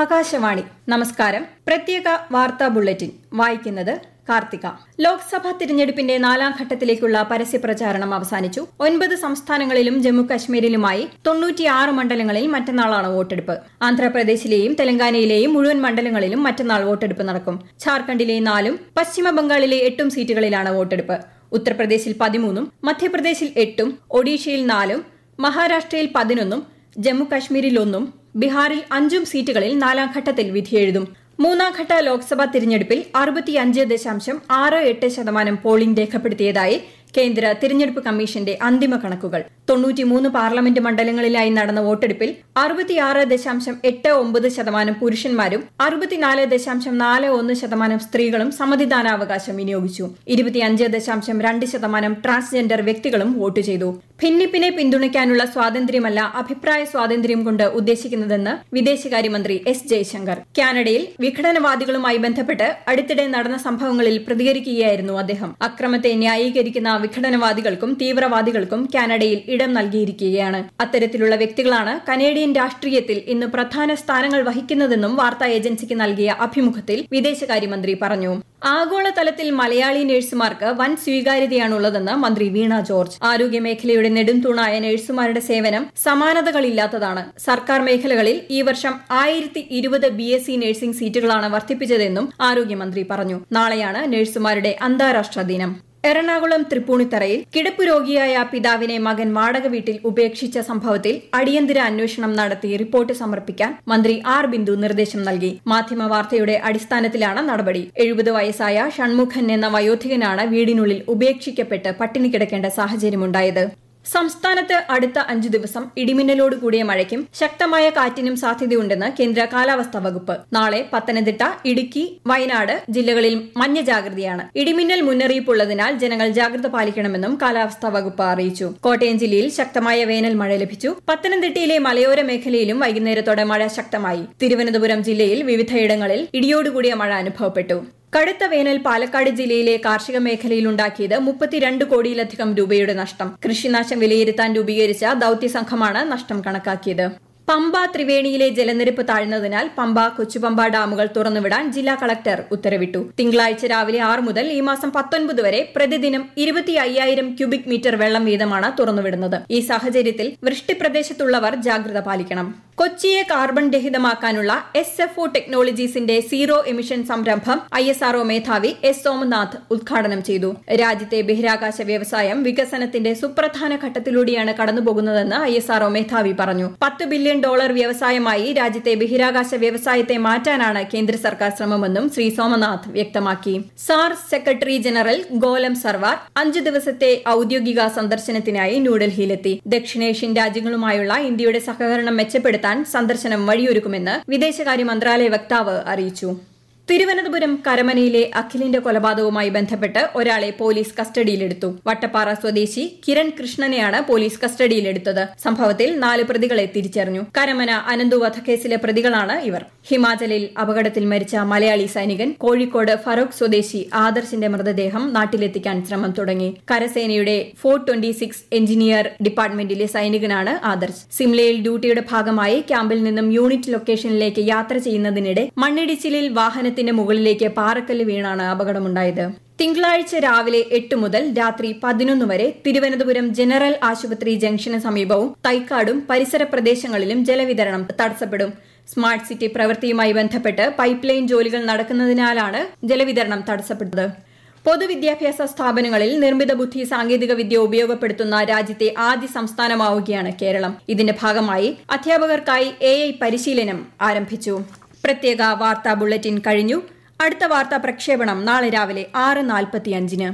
ആകാശവാണി നമസ്കാരം പ്രത്യേക വാർത്താ ബുള്ളറ്റിൻ വായിക്കുന്നത് കാർത്തിക ലോക്സഭാ തിരഞ്ഞെടുപ്പിന്റെ നാലാം ഘട്ടത്തിലേക്കുള്ള പരസ്യ പ്രചാരണം അവസാനിച്ചു ഒൻപത് സംസ്ഥാനങ്ങളിലും ജമ്മു തൊണ്ണൂറ്റിയാറ് മണ്ഡലങ്ങളിൽ മറ്റന്നാളാണ് വോട്ടെടുപ്പ് ആന്ധ്രാപ്രദേശിലെയും തെലങ്കാനയിലെയും മുഴുവൻ മണ്ഡലങ്ങളിലും മറ്റന്നാൾ വോട്ടെടുപ്പ് നടക്കും ഝാർഖണ്ഡിലെ നാലും പശ്ചിമ ബംഗാളിലെ എട്ടും സീറ്റുകളിലാണ് വോട്ടെടുപ്പ് ഉത്തർപ്രദേശിൽ പതിമൂന്നും മധ്യപ്രദേശിൽ എട്ടും ഒഡീഷയിൽ നാലും മഹാരാഷ്ട്രയിൽ പതിനൊന്നും ജമ്മുകാശ്മീരിലൊന്നും ബീഹാറിൽ അഞ്ചും സീറ്റുകളിൽ നാലാം ഘട്ടത്തിൽ വിധിയെഴുതും മൂന്നാം ഘട്ട ലോക്സഭാ തിരഞ്ഞെടുപ്പിൽ അറുപത്തിയഞ്ച് ദശാംശം ആറ് എട്ട് ശതമാനം പോളിംഗ് രേഖപ്പെടുത്തിയതായി കേന്ദ്ര തിരഞ്ഞെടുപ്പ് കമ്മീഷന്റെ അന്തിമ കണക്കുകൾ തൊണ്ണൂറ്റിമൂന്ന് പാർലമെന്റ് മണ്ഡലങ്ങളിലായി നടന്ന വോട്ടെടുപ്പിൽ അറുപത്തിയാറ് ദശാംശം എട്ട് ഒമ്പത് ശതമാനം പുരുഷന്മാരും അറുപത്തിനാല് ദശാംശം നാല് ഒന്ന് ശതമാനം സ്ത്രീകളും സമ്മതിദാനാവകാശം വിനിയോഗിച്ചു ഇരുപത്തിയഞ്ച് ദശാംശം രണ്ട് ശതമാനം ട്രാൻസ്ജെൻഡർ വ്യക്തികളും വോട്ട് ചെയ്തു ഭിന്നിപ്പിനെ പിന്തുണയ്ക്കാനുള്ള സ്വാതന്ത്ര്യമല്ല അഭിപ്രായ സ്വാതന്ത്ര്യം കൊണ്ട് ഉദ്ദേശിക്കുന്നതെന്ന് വിദേശകാര്യമന്ത്രി എസ് ജയശങ്കർ കാനഡയിൽ വിഘടനവാദികളുമായി ബന്ധപ്പെട്ട് അടുത്തിടെ നടന്ന സംഭവങ്ങളിൽ പ്രതികരിക്കുകയായിരുന്നു അദ്ദേഹം അക്രമത്തെ ന്യായീകരിക്കുന്ന വിഘടനവാദികൾക്കും തീവ്രവാദികൾക്കും കാനഡയിൽ ഇടം നൽകിയിരിക്കുകയാണ് അത്തരത്തിലുള്ള വ്യക്തികളാണ് കനേഡിയൻ രാഷ്ട്രീയത്തിൽ ഇന്ന് പ്രധാന സ്ഥാനങ്ങൾ വഹിക്കുന്നതെന്നും വാർത്താ ഏജൻസിക്ക് നൽകിയ അഭിമുഖത്തിൽ വിദേശകാര്യമന്ത്രി പറഞ്ഞു ആഗോളതലത്തിൽ മലയാളി നഴ്സുമാർക്ക് വൻ സ്വീകാര്യതയാണുള്ളതെന്ന് മന്ത്രി വീണ ജോർജ് ആരോഗ്യമേഖലയുടെ നെടുംതൂണായ നഴ്സുമാരുടെ സേവനം സമാനതകളില്ലാത്തതാണ് സർക്കാർ മേഖലകളിൽ ഈ വർഷം ആയിരത്തി ഇരുപത് ബി എസ് സി നഴ്സിംഗ് സീറ്റുകളാണ് വർദ്ധിപ്പിച്ചതെന്നും ആരോഗ്യമന്ത്രി പറഞ്ഞു നാളെയാണ് നഴ്സുമാരുടെ അന്താരാഷ്ട്ര ദിനം എറണാകുളം തൃപ്പൂണിത്തറയിൽ കിടപ്പ് രോഗിയായ പിതാവിനെ മകൻ വാടക വീട്ടിൽ ഉപേക്ഷിച്ച സംഭവത്തിൽ അടിയന്തര അന്വേഷണം നടത്തി റിപ്പോർട്ട് സമർപ്പിക്കാൻ മന്ത്രി ആർ ബിന്ദു നിർദ്ദേശം നൽകി മാധ്യമ വാർത്തയുടെ അടിസ്ഥാനത്തിലാണ് നടപടി എഴുപത് വയസ്സായ ഷൺമുഖൻ എന്ന വയോധികനാണ് വീടിനുള്ളിൽ ഉപേക്ഷിക്കപ്പെട്ട് പട്ടിണി കിടക്കേണ്ട സാഹചര്യമുണ്ടായത് സംസ്ഥാനത്ത് അടുത്ത അഞ്ചു ദിവസം ഇടിമിന്നലോട് കൂടിയ മഴയ്ക്കും ശക്തമായ കാറ്റിനും സാധ്യതയുണ്ടെന്ന് കേന്ദ്ര കാലാവസ്ഥാ വകുപ്പ് നാളെ പത്തനംതിട്ട ഇടുക്കി വയനാട് ജില്ലകളിൽ മഞ്ഞ ജാഗ്രതയാണ് ഇടിമിന്നൽ മുന്നറിയിപ്പുള്ളതിനാൽ ജനങ്ങൾ ജാഗ്രത പാലിക്കണമെന്നും കാലാവസ്ഥാ വകുപ്പ് അറിയിച്ചു കോട്ടയം ജില്ലയിൽ ശക്തമായ വേനൽ മഴ ലഭിച്ചു പത്തനംതിട്ടയിലെ മലയോര മേഖലയിലും വൈകുന്നേരത്തോടെ മഴ ശക്തമായി തിരുവനന്തപുരം ജില്ലയിൽ വിവിധയിടങ്ങളിൽ ഇടിയോടുകൂടിയ മഴ അനുഭവപ്പെട്ടു കടുത്ത വേനൽ പാലക്കാട് ജില്ലയിലെ കാർഷിക ഉണ്ടാക്കിയത് മുപ്പത്തിരണ്ട് കോടിയിലധികം രൂപയുടെ നഷ്ടം കൃഷിനാശം വിലയിരുത്താൻ രൂപീകരിച്ച ദൌത്യ സംഘമാണ് നഷ്ടം കണക്കാക്കിയത് പമ്പ ത്രിവേണിയിലെ ജലനിരപ്പ് താഴ്ന്നതിനാൽ പമ്പ കൊച്ചുപമ്പ ഡാമുകൾ തുറന്നുവിടാൻ ജില്ലാ കളക്ടർ ഉത്തരവിട്ടു തിങ്കളാഴ്ച രാവിലെ ആറ് മുതൽ ഈ മാസം പത്തൊൻപത് വരെ പ്രതിദിനം ഇരുപത്തി അയ്യായിരം ക്യൂബിക് മീറ്റർ വെള്ളം വീതമാണ് തുറന്നുവിടുന്നത് ഈ സാഹചര്യത്തിൽ വൃഷ്ടിപ്രദേശത്തുള്ളവർ ജാഗ്രത പാലിക്കണം കൊച്ചിയെ കാർബൺ രഹിതമാക്കാനുള്ള എസ് എഫ് ഒ ടെക്നോളജീസിന്റെ സീറോ എമിഷൻ സംരംഭം ഐ എസ് ഒ മേധാവി എസ് സോമനാഥ് ഉദ്ഘാടനം ചെയ്തു രാജ്യത്തെ ബഹിരാകാശ വ്യവസായം വികസനത്തിന്റെ സുപ്രധാന ഘട്ടത്തിലൂടെയാണ് കടന്നുപോകുന്നതെന്ന് ഐ എസ് ഒ മേധാവി പറഞ്ഞു പത്ത് ബില്യൺ ഡോളർ വ്യവസായമായി രാജ്യത്തെ ബഹിരാകാശ വ്യവസായത്തെ മാറ്റാനാണ് കേന്ദ്ര സർക്കാർ ശ്രമമെന്നും ശ്രീ സോമനാഥ് വ്യക്തമാക്കി സാർ സെക്രട്ടറി ജനറൽ ഗോലം സർവാർ അഞ്ചു ദിവസത്തെ ഔദ്യോഗിക സന്ദർശനത്തിനായി ന്യൂഡൽഹിയിലെത്തി ദക്ഷിണേഷ്യൻ രാജ്യങ്ങളുമായുള്ള ഇന്ത്യയുടെ സഹകരണം മെച്ചപ്പെടുത്താൻ സന്ദർശനം വഴിയൊരുക്കുമെന്ന് വിദേശകാര്യ മന്ത്രാലയ വക്താവ് അറിയിച്ചു തിരുവനന്തപുരം കരമനയിലെ അഖിലിന്റെ കൊലപാതകവുമായി ബന്ധപ്പെട്ട് ഒരാളെ പോലീസ് കസ്റ്റഡിയിലെടുത്തു വട്ടപ്പാറ സ്വദേശി കിരൺ കൃഷ്ണനെയാണ് പോലീസ് കസ്റ്റഡിയിലെടുത്തത് സംഭവത്തിൽ നാല് പ്രതികളെ തിരിച്ചറിഞ്ഞു കരമന അനന്തു വധക്കേസിലെ പ്രതികളാണ് ഇവർ ഹിമാചലിൽ അപകടത്തിൽ മരിച്ച മലയാളി സൈനികൻ കോഴിക്കോട് ഫറൂഖ് സ്വദേശി ആദർശിന്റെ മൃതദേഹം നാട്ടിലെത്തിക്കാൻ ശ്രമം തുടങ്ങി കരസേനയുടെ ഫോർ ട്വന്റി സിക്സ് എഞ്ചിനീയർ ഡിപ്പാർട്ട്മെന്റിലെ സൈനികനാണ് ആദർശ് സിംലയിൽ ഡ്യൂട്ടിയുടെ ഭാഗമായി ക്യാമ്പിൽ നിന്നും യൂണിറ്റ് ലൊക്കേഷനിലേക്ക് യാത്ര ചെയ്യുന്നതിനിടെ മണ്ണിടിച്ചിലിൽ വാഹനം വാഹനത്തിന്റെ മുകളിലേക്ക് പാറക്കല്ല് വീണാണ് അപകടമുണ്ടായത് തിങ്കളാഴ്ച രാവിലെ എട്ട് മുതൽ രാത്രി പതിനൊന്ന് വരെ തിരുവനന്തപുരം ജനറൽ ആശുപത്രി ജംഗ്ഷന് സമീപവും തൈക്കാടും പരിസര പ്രദേശങ്ങളിലും ജലവിതരണം തടസ്സപ്പെടും സ്മാർട്ട് സിറ്റി പ്രവൃത്തിയുമായി ബന്ധപ്പെട്ട് പൈപ്പ് ലൈൻ ജോലികൾ നടക്കുന്നതിനാലാണ് ജലവിതരണം തടസ്സപ്പെട്ടത് പൊതുവിദ്യാഭ്യാസ സ്ഥാപനങ്ങളിൽ നിർമ്മിത ബുദ്ധി സാങ്കേതിക വിദ്യ ഉപയോഗപ്പെടുത്തുന്ന രാജ്യത്തെ ആദ്യ സംസ്ഥാനമാവുകയാണ് കേരളം ഇതിന്റെ ഭാഗമായി അധ്യാപകർക്കായി എ പരിശീലനം ആരംഭിച്ചു പ്രത്യേക വാർത്താ ബുള്ളറ്റിൻ കഴിഞ്ഞു അടുത്ത വാർത്താ പ്രക്ഷേപണം നാളെ രാവിലെ ആറ് നാൽപ്പത്തിയഞ്ചിന്